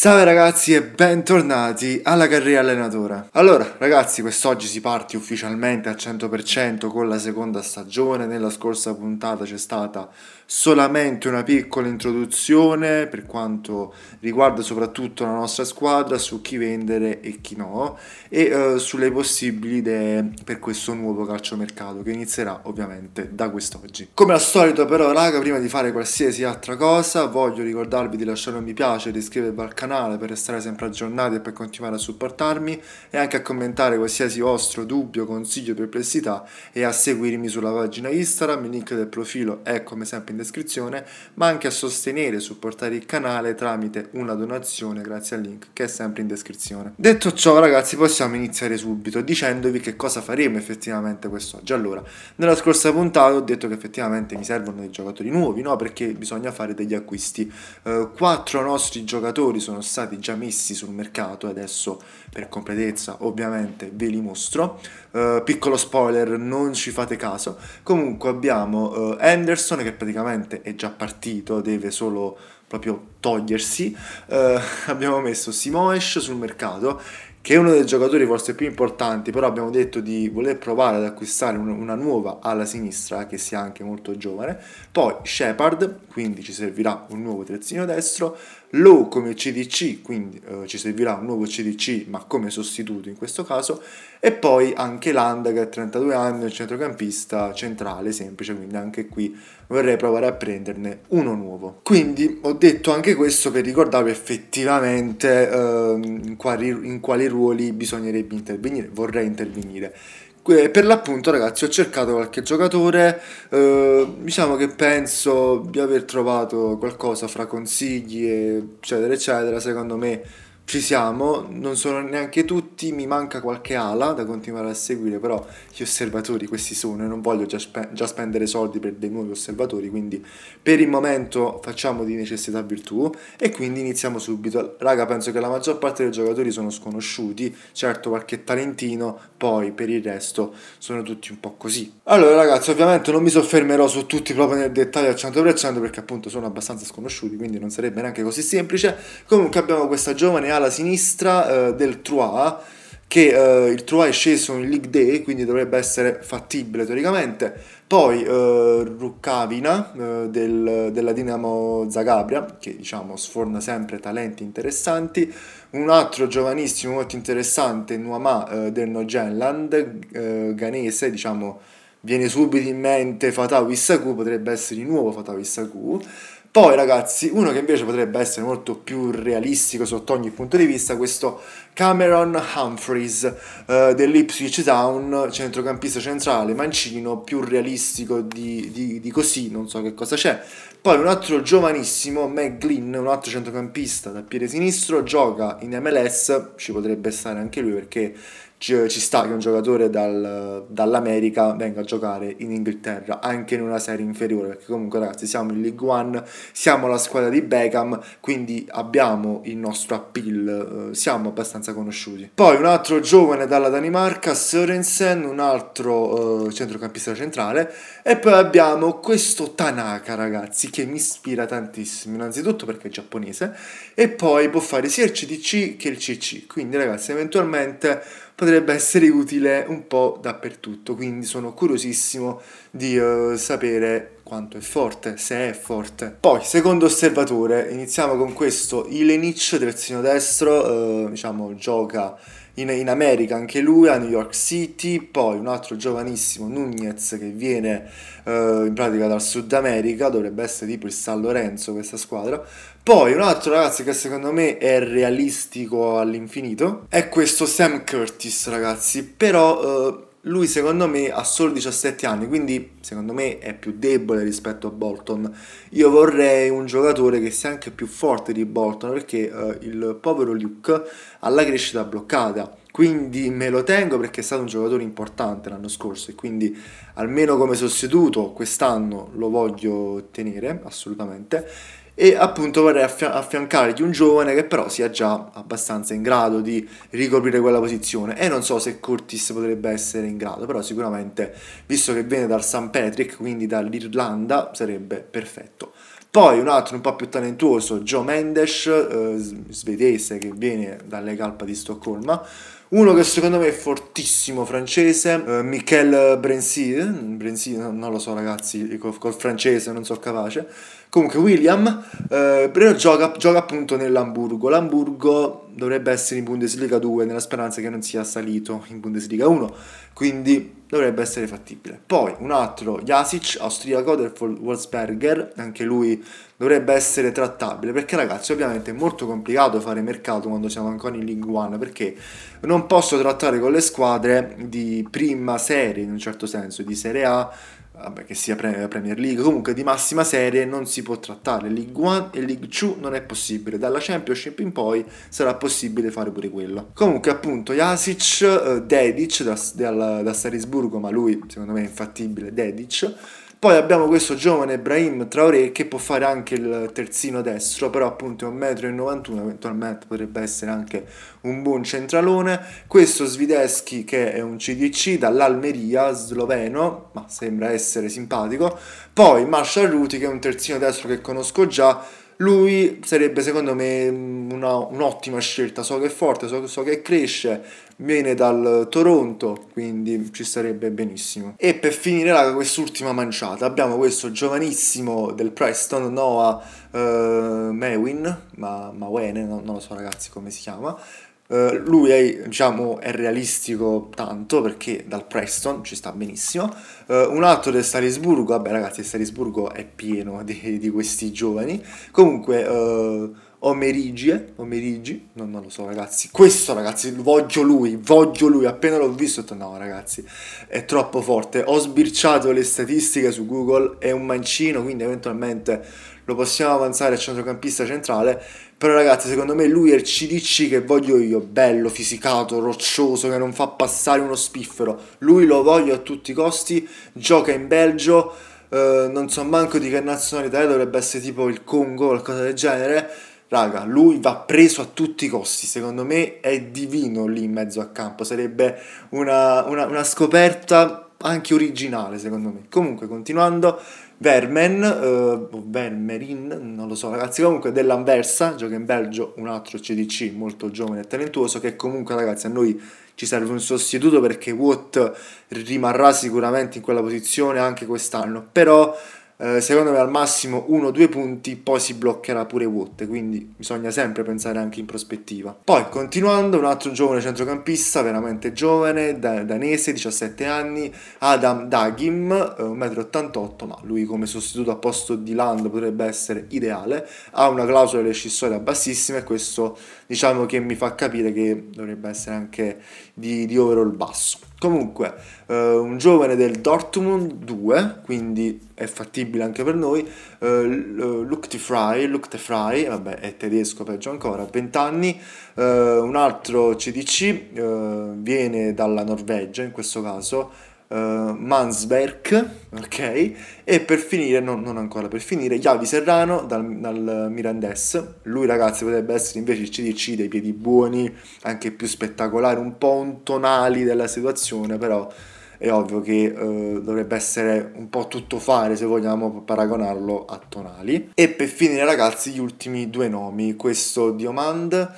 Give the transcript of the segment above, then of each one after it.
Salve ragazzi e bentornati alla carriera allenatore. Allora ragazzi, quest'oggi si parte ufficialmente al 100% con la seconda stagione. Nella scorsa puntata c'è stata solamente una piccola introduzione per quanto riguarda soprattutto la nostra squadra su chi vendere e chi no e eh, sulle possibili idee per questo nuovo calciomercato che inizierà ovviamente da quest'oggi. Come al solito però raga, prima di fare qualsiasi altra cosa voglio ricordarvi di lasciare un mi piace e di iscrivervi al canale canale per restare sempre aggiornati e per continuare a supportarmi e anche a commentare qualsiasi vostro dubbio, consiglio, perplessità e a seguirmi sulla pagina Instagram, il link del profilo è come sempre in descrizione, ma anche a sostenere e supportare il canale tramite una donazione grazie al link che è sempre in descrizione. Detto ciò ragazzi possiamo iniziare subito dicendovi che cosa faremo effettivamente quest'oggi. Allora, nella scorsa puntata ho detto che effettivamente mi servono dei giocatori nuovi, no? Perché bisogna fare degli acquisti. Eh, quattro nostri giocatori sono sono stati già messi sul mercato e adesso per completezza ovviamente ve li mostro. Uh, piccolo spoiler, non ci fate caso. Comunque abbiamo uh, Anderson che praticamente è già partito, deve solo proprio togliersi. Uh, abbiamo messo Simoes sul mercato che è uno dei giocatori forse più importanti, però abbiamo detto di voler provare ad acquistare una nuova alla sinistra che sia anche molto giovane, poi Shepard, quindi ci servirà un nuovo terzino destro, Low come CDC, quindi eh, ci servirà un nuovo CDC ma come sostituto in questo caso, e poi anche Landa che ha 32 anni, il centrocampista centrale semplice, quindi anche qui vorrei provare a prenderne uno nuovo. Quindi ho detto anche questo per ricordarvi effettivamente ehm, in, quali, in quali ruoli bisognerebbe intervenire, vorrei intervenire per l'appunto ragazzi ho cercato qualche giocatore eh, diciamo che penso di aver trovato qualcosa fra consigli eccetera eccetera secondo me ci siamo, non sono neanche tutti, mi manca qualche ala da continuare a seguire, però gli osservatori questi sono e non voglio già, spe- già, spendere soldi per dei nuovi osservatori, quindi per il momento facciamo di necessità virtù e quindi iniziamo subito. Raga, penso che la maggior parte dei giocatori sono sconosciuti, certo qualche talentino, poi per il resto sono tutti un po' così. Allora ragazzi, ovviamente non mi soffermerò su tutti proprio nel dettaglio al 100% perché appunto sono abbastanza sconosciuti, quindi non sarebbe neanche così semplice. Comunque abbiamo questa giovane ala sinistra eh, del Troyes che eh, il Troyes è sceso in League Day, quindi dovrebbe essere fattibile teoricamente. Poi eh, Ruccavina eh, del, della Dinamo Zagabria, che diciamo sforna sempre talenti interessanti. Un altro giovanissimo molto interessante, Nuama eh, del Nogenland, eh, ganese, diciamo viene subito in mente Fatawi Saku, potrebbe essere di nuovo Fatawi Saku. Poi ragazzi, uno che invece potrebbe essere molto più realistico sotto ogni punto di vista, questo Cameron Humphreys eh, dell'Ipswich Town, centrocampista centrale, mancino, più realistico di, di, di così, non so che cosa c'è. Poi un altro giovanissimo, McGlynn, un altro centrocampista da piede sinistro, gioca in MLS, ci potrebbe stare anche lui perché ci, ci sta che un giocatore dal, dall'America venga a giocare in Inghilterra anche in una serie inferiore perché comunque ragazzi siamo in League One siamo la squadra di Beckham quindi abbiamo il nostro appeal eh, siamo abbastanza conosciuti poi un altro giovane dalla Danimarca Sørensen un altro eh, centrocampista centrale e poi abbiamo questo Tanaka ragazzi che mi ispira tantissimo innanzitutto perché è giapponese e poi può fare sia il CDC che il CC quindi ragazzi eventualmente potrebbe essere utile un po' dappertutto, quindi sono curiosissimo di uh, sapere quanto è forte, se è forte. Poi, secondo osservatore, iniziamo con questo Ilenic, terzino destro, uh, diciamo gioca in, in, America anche lui, a New York City, poi un altro giovanissimo Nunez che viene eh, in pratica dal Sud America, dovrebbe essere tipo il San Lorenzo questa squadra, poi un altro ragazzo che secondo me è realistico all'infinito è questo Sam Curtis ragazzi, però... Eh, lui secondo me ha solo 17 anni, quindi secondo me è più debole rispetto a Bolton. Io vorrei un giocatore che sia anche più forte di Bolton perché eh, il povero Luke ha la crescita bloccata. Quindi me lo tengo perché è stato un giocatore importante l'anno scorso e quindi almeno come sostituto quest'anno lo voglio tenere assolutamente e appunto vorrei affiancare di un giovane che però sia già abbastanza in grado di ricoprire quella posizione e non so se Curtis potrebbe essere in grado però sicuramente visto che viene dal St. Patrick quindi dall'Irlanda sarebbe perfetto poi un altro un po' più talentuoso Joe Mendes eh, svedese che viene dalle Calpa di Stoccolma uno che secondo me è fortissimo francese, eh, Michel Brency, eh, Brency non lo so ragazzi, col, col francese non so capace. Comunque William, eh, però gioca, gioca appunto nell'Amburgo. L'Amburgo dovrebbe essere in Bundesliga 2 nella speranza che non sia salito in Bundesliga 1, quindi dovrebbe essere fattibile. Poi un altro, Jasic, austriaco del Wolfsberger, anche lui dovrebbe essere trattabile, perché ragazzi ovviamente è molto complicato fare mercato quando siamo ancora in League 1 perché non posso trattare con le squadre di prima serie in un certo senso, di Serie A, vabbè, che sia Premier League, comunque di massima serie non si può trattare. League 1 e League 2 non è possibile, dalla Championship in poi sarà possibile fare pure quello. Comunque appunto Jasic, eh, Dedic da, da, da Sarisburgo, ma lui secondo me è infattibile, Dedic poi abbiamo questo giovane Ibrahim Traoré che può fare anche il terzino destro, però appunto è 1,91 m, eventualmente potrebbe essere anche un buon centralone. Questo Svideschi che è un CDC dall'Almeria, sloveno, ma sembra essere simpatico. Poi Marshall Ruti che è un terzino destro che conosco già, lui sarebbe secondo me una, un'ottima scelta, so che è forte, so, so che cresce, viene dal Toronto, quindi ci sarebbe benissimo. E per finire raga quest'ultima manciata abbiamo questo giovanissimo del Preston, Noah uh, Mewin, ma Mawene, no, non lo so ragazzi come si chiama, Uh, lui è, diciamo, è, realistico tanto perché dal Preston ci sta benissimo. Uh, un altro del Salisburgo, vabbè ragazzi, il Salisburgo è pieno di, di questi giovani. Comunque, uh, Omerigie, Omerigi, non, non, lo so ragazzi, questo ragazzi, voglio lui, voglio lui, appena l'ho visto ho detto no ragazzi, è troppo forte. Ho sbirciato le statistiche su Google, è un mancino, quindi eventualmente lo possiamo avanzare a centrocampista centrale, però ragazzi secondo me lui è il CDC che voglio io, bello, fisicato, roccioso, che non fa passare uno spiffero, lui lo voglio a tutti i costi, gioca in Belgio, eh, non so manco di che nazionalità, dovrebbe essere tipo il Congo o qualcosa del genere, raga, lui va preso a tutti i costi, secondo me è divino lì in mezzo a campo, sarebbe una, una, una scoperta anche originale secondo me. Comunque, continuando, Vermen, eh, Vermerin, non lo so ragazzi, comunque dell'Anversa, gioca in Belgio, un altro CDC molto giovane e talentuoso che comunque ragazzi a noi ci serve un sostituto perché Watt rimarrà sicuramente in quella posizione anche quest'anno, però eh, secondo me al massimo 1-2 punti, poi si bloccherà pure Watt, quindi bisogna sempre pensare anche in prospettiva. Poi continuando, un altro giovane centrocampista, veramente giovane, da- danese, 17 anni, Adam Dagim, eh, 1,88 m, ma lui come sostituto a posto di Land potrebbe essere ideale, ha una clausola di rescissoria bassissima e questo diciamo che mi fa capire che dovrebbe essere anche di, di overall basso. Comunque, eh, un giovane del Dortmund 2, quindi è fattibile anche per noi, eh, eh Luke de Frey, Luke de Frey, vabbè è tedesco peggio ancora, 20 anni, eh, un altro CDC, eh, viene dalla Norvegia in questo caso, uh, Mansberg, ok? E per finire, no, non ancora per finire, Iavi Serrano dal, dal Mirandes. Lui, ragazzi, potrebbe essere invece il CDC dei piedi buoni, anche più spettacolare, un po' un tonali della situazione, però è ovvio che eh, dovrebbe essere un po' tutto fare se vogliamo paragonarlo a Tonali. E per finire ragazzi gli ultimi due nomi, questo Diomand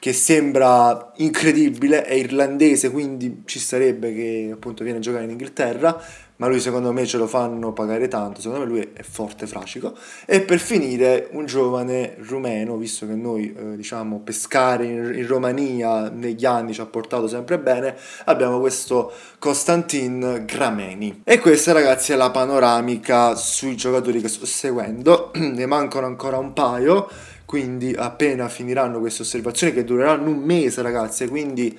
che sembra incredibile, è irlandese, quindi ci sarebbe che appunto viene a giocare in Inghilterra, ma lui secondo me ce lo fanno pagare tanto, secondo me lui è forte fracico. E per finire un giovane rumeno, visto che noi eh, diciamo pescare in, in, Romania negli anni ci ha portato sempre bene, abbiamo questo Constantin Grameni. E questa ragazzi è la panoramica sui giocatori che sto seguendo, ne mancano ancora un paio quindi appena finiranno queste osservazioni che dureranno un mese ragazzi quindi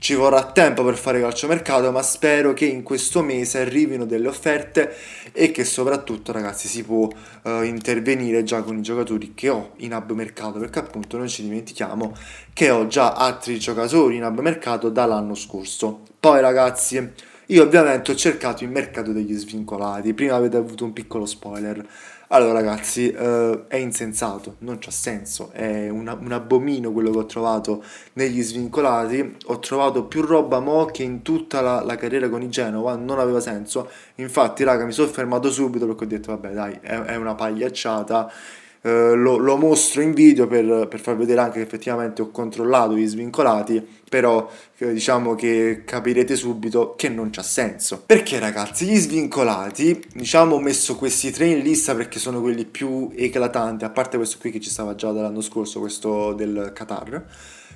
ci vorrà tempo per fare calciomercato ma spero che in questo mese arrivino delle offerte e che soprattutto ragazzi si può eh, intervenire già con i giocatori che ho in hub mercato perché appunto non ci dimentichiamo che ho già altri giocatori in hub mercato dall'anno scorso poi ragazzi io ovviamente ho cercato il mercato degli svincolati prima avete avuto un piccolo spoiler allora ragazzi, eh, è insensato, non c'ha senso, è una, un abomino quello che ho trovato negli svincolati, ho trovato più roba mo che in tutta la, la carriera con i Genova, non aveva senso, infatti raga mi sono fermato subito perché ho detto vabbè dai è, è una pagliacciata, eh, lo, lo, mostro in video per, per far vedere anche che effettivamente ho controllato gli svincolati però eh, diciamo che capirete subito che non c'ha senso. Perché ragazzi, gli svincolati, diciamo ho messo questi tre in lista perché sono quelli più eclatanti, a parte questo qui che ci stava già dall'anno scorso, questo del Qatar.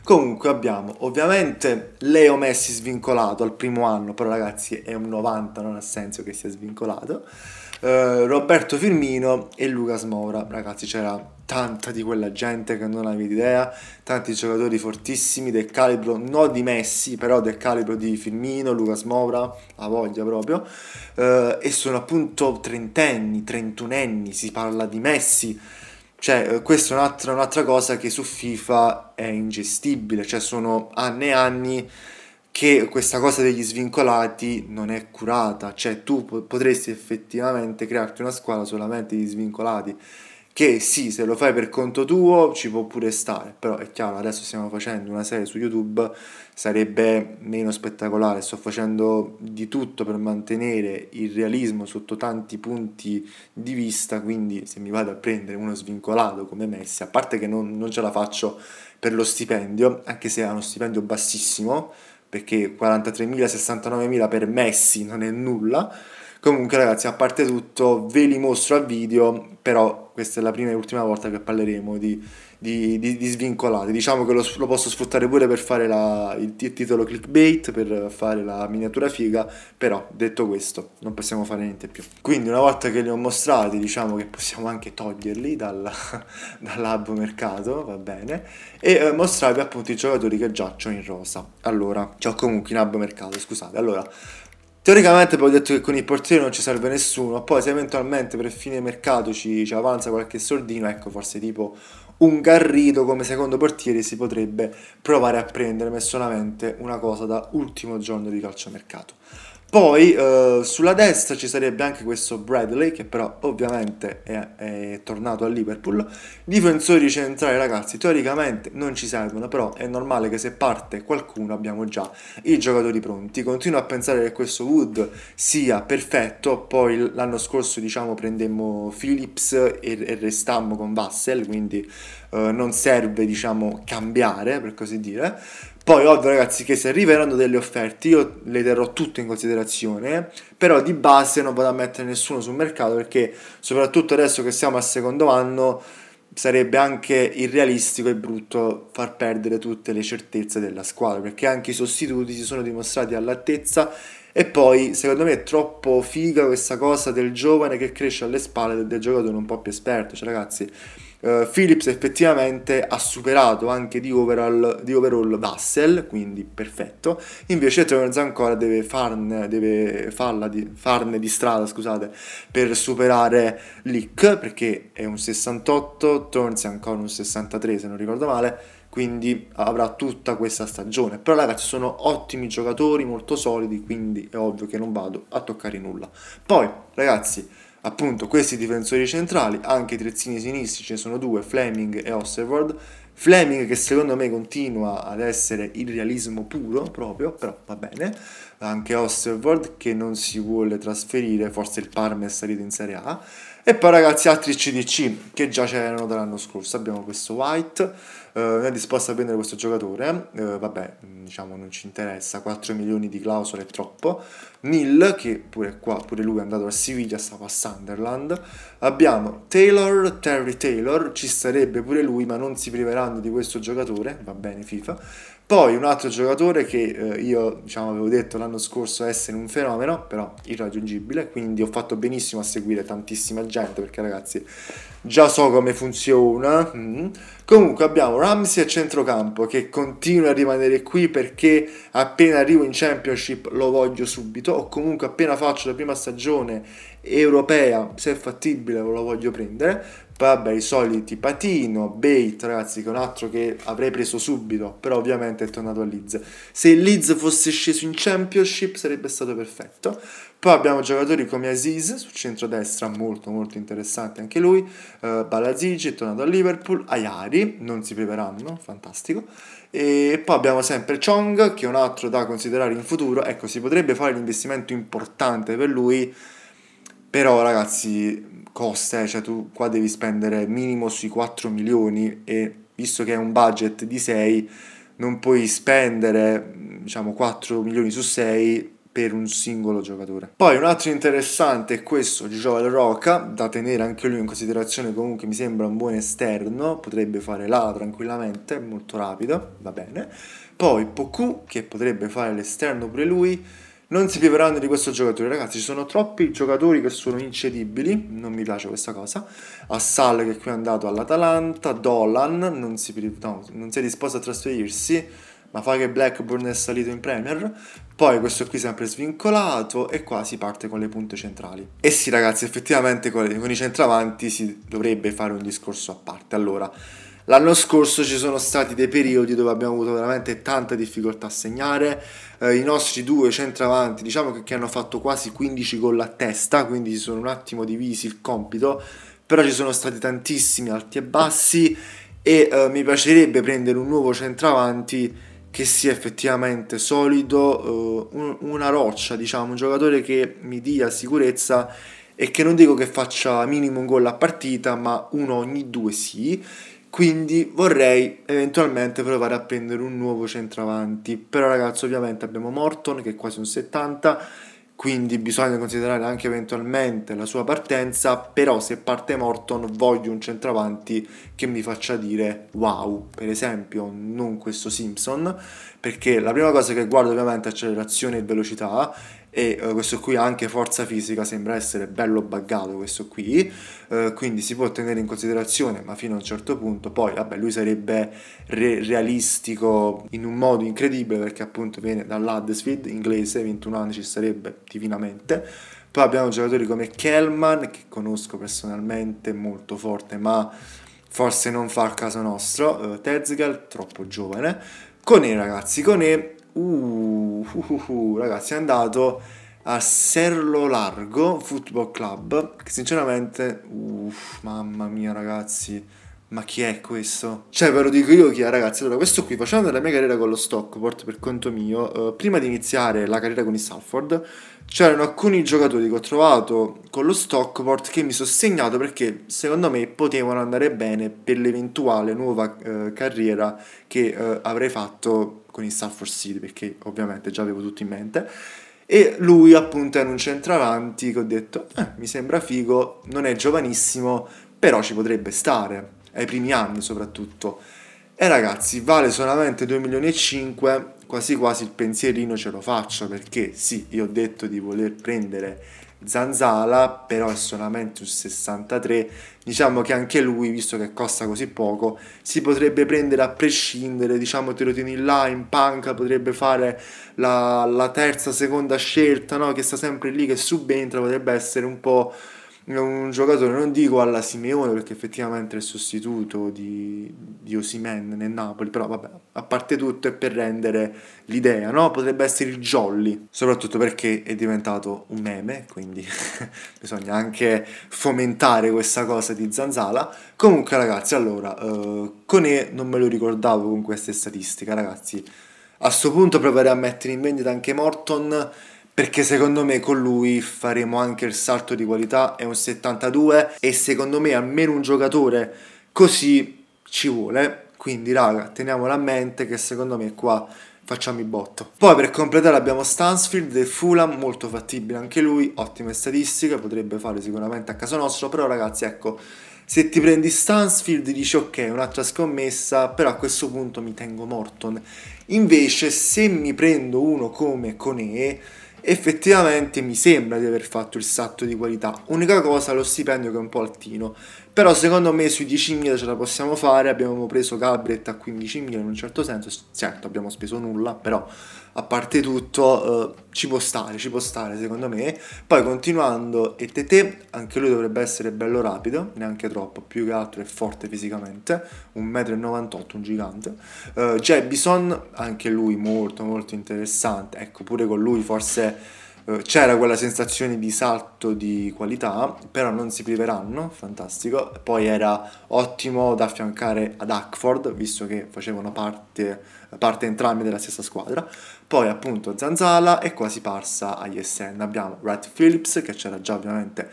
Comunque abbiamo ovviamente Leo Messi svincolato al primo anno, però ragazzi è un 90, non ha senso che sia svincolato. Eh, Roberto Firmino e Lucas Moura. Ragazzi, c'era tanta di quella gente che non avete idea, tanti giocatori fortissimi del calibro, non di Messi, però del calibro di Firmino, Lucas Moura, a voglia proprio, eh, e sono appunto trentenni, trentunenni, si parla di Messi. Cioè, eh, questa è un'altra, un'altra cosa che su FIFA è ingestibile, cioè sono anni e anni che questa cosa degli svincolati non è curata, cioè tu potresti effettivamente crearti una squadra solamente di svincolati, che sì, se lo fai per conto tuo ci può pure stare, però è chiaro, adesso stiamo facendo una serie su YouTube, sarebbe meno spettacolare, sto facendo di tutto per mantenere il realismo sotto tanti punti di vista, quindi se mi vado a prendere uno svincolato come Messi, a parte che non, non ce la faccio per lo stipendio, anche se ha uno stipendio bassissimo, perché 43.000-69.000 per Messi non è nulla. Comunque ragazzi, a parte tutto, ve li mostro a video, però questa è la prima e ultima volta che parleremo di di, di, di svincolati. Diciamo che lo, lo, posso sfruttare pure per fare la, il, t- titolo clickbait, per fare la miniatura figa, però detto questo non possiamo fare niente più. Quindi una volta che li ho mostrati diciamo che possiamo anche toglierli dal, dall'hub mercato, va bene, e eh, mostrarvi appunto i giocatori che giacciono in rosa. Allora, ho cioè, comunque in hub mercato, scusate. Allora, Teoricamente poi ho detto che con il portiere non ci serve nessuno, poi se eventualmente per fine mercato ci, ci avanza qualche soldino, ecco forse tipo un Garrido come secondo portiere si potrebbe provare a prendere, ma è solamente una cosa da ultimo giorno di calciomercato. Poi eh, sulla destra ci sarebbe anche questo Bradley che però ovviamente è, è tornato a Liverpool. Difensori centrali ragazzi teoricamente non ci servono però è normale che se parte qualcuno abbiamo già i giocatori pronti. Continuo a pensare che questo Wood sia perfetto, poi l'anno scorso diciamo prendemmo Phillips e, e restammo con Vassel quindi eh, non serve diciamo cambiare per così dire poi ovvio ragazzi che se arriveranno delle offerte io le terrò tutte in considerazione, però di base non vado a mettere nessuno sul mercato perché soprattutto adesso che siamo al secondo anno sarebbe anche irrealistico e brutto far perdere tutte le certezze della squadra perché anche i sostituti si sono dimostrati all'altezza e poi secondo me è troppo figa questa cosa del giovane che cresce alle spalle del, del giocatore un po' più esperto, cioè ragazzi eh, Phillips effettivamente ha superato anche di overall, di overall Vassel, quindi perfetto, invece Turns ancora deve, farne, deve di, farne di strada scusate, per superare Lick, perché è un 68, Turns è ancora un 63 se non ricordo male, quindi avrà tutta questa stagione. Però ragazzi sono ottimi giocatori, molto solidi, quindi è ovvio che non vado a toccare nulla. Poi ragazzi appunto questi difensori centrali, anche i trezzini sinistri, ce ne sono due, Fleming e Osterwald. Fleming che secondo me continua ad essere il realismo puro proprio, però va bene, anche Osterwald che non si vuole trasferire, forse il Parma è salito in Serie A. E poi ragazzi altri CDC che già c'erano dall'anno scorso, abbiamo questo White, eh, è disposto a prendere questo giocatore, eh, vabbè diciamo non ci interessa, 4 milioni di clausole è troppo, Neal, che pure qua, pure lui è andato a Siviglia, stava a Sunderland. Abbiamo Taylor, Terry Taylor, ci sarebbe pure lui, ma non si priveranno di questo giocatore, va bene FIFA. Poi un altro giocatore che eh, io diciamo, avevo detto l'anno scorso essere un fenomeno, però irraggiungibile, quindi ho fatto benissimo a seguire tantissima gente perché ragazzi già so come funziona. Mm. Comunque abbiamo Ramsey a centrocampo che continua a rimanere qui perché appena arrivo in Championship lo voglio subito vinto o comunque appena faccio la prima stagione europea, se è fattibile, lo voglio prendere vabbè i soliti Patino, Bait ragazzi che è un altro che avrei preso subito però ovviamente è tornato a Leeds se il Leeds fosse sceso in Championship sarebbe stato perfetto poi abbiamo giocatori come Aziz sul centro-destra molto molto interessante anche lui uh, eh, Balazici è tornato a Liverpool Ayari non si preveranno, fantastico e poi abbiamo sempre Chong che è un altro da considerare in futuro ecco si potrebbe fare un investimento importante per lui però ragazzi costa, cioè tu qua devi spendere minimo sui 4 milioni e visto che è un budget di 6 non puoi spendere diciamo 4 milioni su 6 per un singolo giocatore. Poi un altro interessante è questo Joel Roca, da tenere anche lui in considerazione comunque mi sembra un buon esterno, potrebbe fare l'ala tranquillamente, molto rapido, va bene. Poi Poku che potrebbe fare l'esterno pure lui, non si priveranno di questo giocatore. Ragazzi, ci sono troppi giocatori che sono incedibili. Non mi piace questa cosa. Assal che qui è andato all'Atalanta. Dolan non si, no, non si, è disposto a trasferirsi. Ma fa che Blackburn è salito in Premier. Poi questo qui sempre svincolato. E qua si parte con le punte centrali. E sì, ragazzi, effettivamente con, le, con i centravanti si dovrebbe fare un discorso a parte. Allora. L'anno scorso ci sono stati dei periodi dove abbiamo avuto veramente tanta difficoltà a segnare, eh, i nostri due centravanti diciamo che, che hanno fatto quasi 15 gol a testa, quindi si sono un attimo divisi il compito, però ci sono stati tantissimi alti e bassi e eh, mi piacerebbe prendere un nuovo centravanti che sia effettivamente solido, eh, un, una roccia, diciamo, un giocatore che mi dia sicurezza e che non dico che faccia minimo un gol a partita, ma uno ogni due sì. Quindi vorrei eventualmente provare a prendere un nuovo centravanti. Però ragazzi ovviamente abbiamo Morton che è quasi un 70, quindi bisogna considerare anche eventualmente la sua partenza, però se parte Morton voglio un centravanti che mi faccia dire wow, per esempio non questo Simpson, perché la prima cosa che guardo ovviamente è accelerazione e velocità e eh, questo qui ha anche forza fisica, sembra essere bello buggato questo qui, eh, quindi si può tenere in considerazione, ma fino a un certo punto, poi vabbè lui sarebbe re realistico in un modo incredibile perché appunto viene dall'Huddersfield inglese, 21 anni ci sarebbe divinamente, poi abbiamo giocatori come Kellman che conosco personalmente, molto forte, ma forse non fa il caso nostro, eh, Tezgal troppo giovane, con Cone ragazzi, con Cone Uh, uh, uh, uh, ragazzi, è andato a Serlo Largo Football Club. Che sinceramente, uff, mamma mia, ragazzi. Ma chi è questo? Cioè, ve lo dico io chi è, ragazzi. Allora, questo qui, facendo la mia carriera con lo Stockport per conto mio, eh, prima di iniziare la carriera con i Salford, c'erano alcuni giocatori che ho trovato con lo Stockport che mi sono segnato perché secondo me potevano andare bene per l'eventuale nuova eh, carriera che eh, avrei fatto con i Stafford City perché ovviamente già avevo tutto in mente e lui appunto era un centravanti che ho detto eh, mi sembra figo, non è giovanissimo però ci potrebbe stare ai primi anni soprattutto e ragazzi vale solamente 2 milioni e 5 quasi quasi il pensierino ce lo faccio perché sì io ho detto di voler prendere Zanzala, però è solamente un 63. Diciamo che anche lui, visto che costa così poco, si potrebbe prendere a prescindere. Diciamo, te lo tieni là in panca, potrebbe fare la, la terza, seconda scelta, no? che sta sempre lì, che subentra, potrebbe essere un po' un giocatore, non dico alla Simeone perché effettivamente è il sostituto di, di Osimen nel Napoli, però vabbè, a parte tutto è per rendere l'idea, no? Potrebbe essere il Jolly, soprattutto perché è diventato un meme, quindi bisogna anche fomentare questa cosa di Zanzala. Comunque ragazzi, allora, eh, Cone non me lo ricordavo con queste statistiche, ragazzi. A questo punto proverei a mettere in vendita anche Morton perché secondo me con lui faremo anche il salto di qualità, è un 72 e secondo me almeno un giocatore così ci vuole, quindi raga teniamolo a mente che secondo me qua facciamo i botto. Poi per completare abbiamo Stansfield e Fulham, molto fattibile anche lui, ottime statistiche, potrebbe fare sicuramente a caso nostro, però ragazzi ecco, se ti prendi Stansfield dici ok, un'altra scommessa, però a questo punto mi tengo Morton. Invece se mi prendo uno come Cone effettivamente mi sembra di aver fatto il salto di qualità. Unica cosa lo stipendio che è un po' altino. Però secondo me sui 10.000 ce la possiamo fare, abbiamo preso Gabriet a 15.000 in un certo senso, certo abbiamo speso nulla, però a parte tutto eh, ci può stare, ci può stare secondo me. Poi continuando, e Tete, anche lui dovrebbe essere bello rapido, neanche troppo, più che altro è forte fisicamente, 1,98 m, un gigante. Eh, Jebison, anche lui molto molto interessante, ecco pure con lui forse eh, c'era quella sensazione di salto di qualità, però non si priveranno, fantastico. Poi era ottimo da affiancare ad Hackford, visto che facevano parte, parte entrambi della stessa squadra. Poi appunto Zanzala e quasi parsa agli SN. Abbiamo Red Phillips, che c'era già ovviamente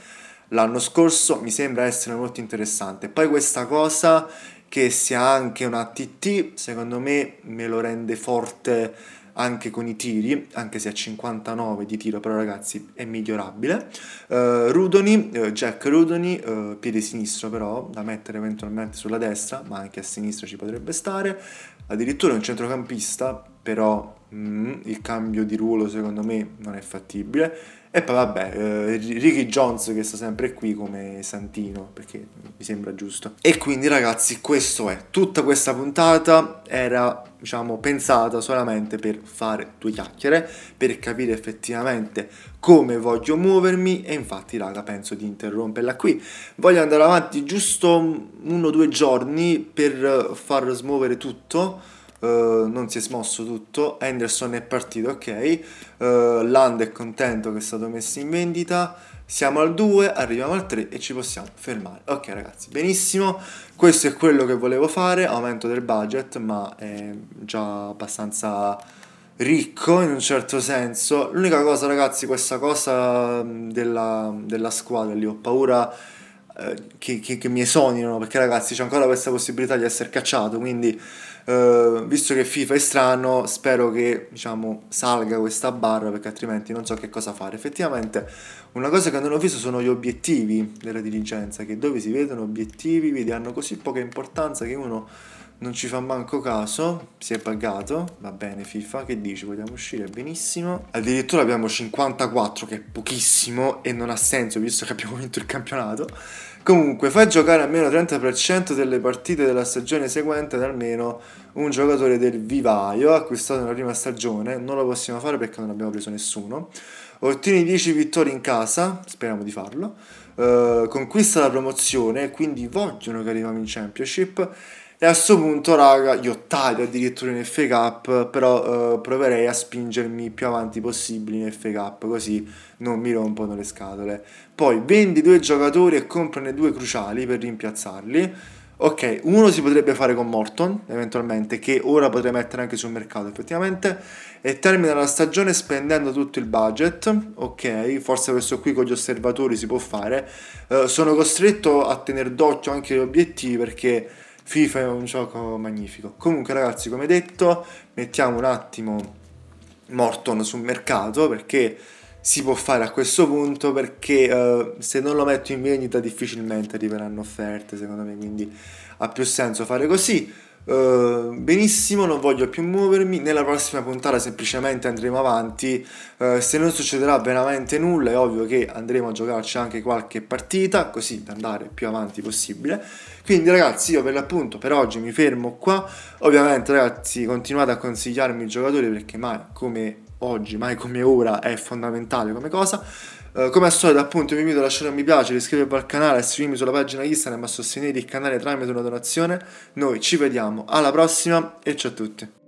l'anno scorso, mi sembra essere molto interessante. Poi questa cosa che sia anche una TT, secondo me me lo rende forte anche con i tiri, anche se a 59 di tiro, però ragazzi è migliorabile. Uh, Rudoni, uh, Jack Rudoni, uh, piede sinistro però, da mettere eventualmente sulla destra, ma anche a sinistra ci potrebbe stare. Addirittura un centrocampista, però Mm, il cambio di ruolo secondo me non è fattibile. E poi vabbè, eh, Ricky Jones che sta sempre qui come Santino, perché mi sembra giusto. E quindi ragazzi, questo è. Tutta questa puntata era, diciamo, pensata solamente per fare due chiacchiere, per capire effettivamente come voglio muovermi e infatti raga, penso di interromperla qui. Voglio andare avanti giusto uno o due giorni per far smuovere tutto eh, non si è smosso tutto, Henderson è partito, ok, uh, eh, Land è contento che è stato messo in vendita, siamo al 2, arriviamo al 3 e ci possiamo fermare. Ok ragazzi, benissimo, questo è quello che volevo fare, aumento del budget, ma è già abbastanza ricco in un certo senso. L'unica cosa ragazzi, questa cosa mm, della, della squadra lì, ho paura... Uh, che, che, che mi esonino perché ragazzi c'è ancora questa possibilità di essere cacciato quindi Uh, visto che FIFA è strano, spero che diciamo, salga questa barra perché altrimenti non so che cosa fare. Effettivamente, una cosa che non ho visto sono gli obiettivi della dirigenza, che dove si vedono obiettivi, vedi, hanno così poca importanza che uno non ci fa manco caso, si è pagato, va bene FIFA, che dici, vogliamo uscire, benissimo. Addirittura abbiamo 54 che è pochissimo e non ha senso visto che abbiamo vinto il campionato. Comunque fai giocare almeno 30% delle partite della stagione seguente ad almeno un giocatore del vivaio acquistato nella prima stagione, non lo possiamo fare perché non abbiamo preso nessuno. Ottieni 10 vittorie in casa, speriamo di farlo. Uh, conquista la promozione, quindi vogliono che arriviamo in Championship e a questo punto, raga, io taglio addirittura in FA Cup, però eh, proverei a spingermi più avanti possibile in FA Cup, così non mi rompono le scatole. Poi vendi due giocatori e comprane due cruciali per rimpiazzarli. Ok, uno si potrebbe fare con Morton, eventualmente, che ora potrei mettere anche sul mercato effettivamente, e termina la stagione spendendo tutto il budget, ok, forse questo qui con gli osservatori si può fare. Eh, sono costretto a tenere d'occhio anche gli obiettivi perché FIFA è un gioco magnifico. Comunque ragazzi, come detto, mettiamo un attimo Morton sul mercato perché si può fare a questo punto perché uh, se non lo metto in vendita difficilmente arriveranno offerte secondo me quindi ha più senso fare così eh, benissimo, non voglio più muovermi. Nella prossima puntata semplicemente andremo avanti. Uh, se non succederà veramente nulla, è ovvio che andremo a giocarci anche qualche partita, così da andare più avanti possibile. Quindi, ragazzi, io per l'appunto per oggi mi fermo qua. Ovviamente, ragazzi, continuate a consigliarmi i giocatori perché mai come oggi, mai come ora è fondamentale come cosa. Eh, come al solito appunto vi invito a lasciare un mi piace, iscrivervi al canale, seguirmi sulla pagina Instagram e sostenete il canale tramite una donazione. Noi ci vediamo alla prossima e ciao a tutti.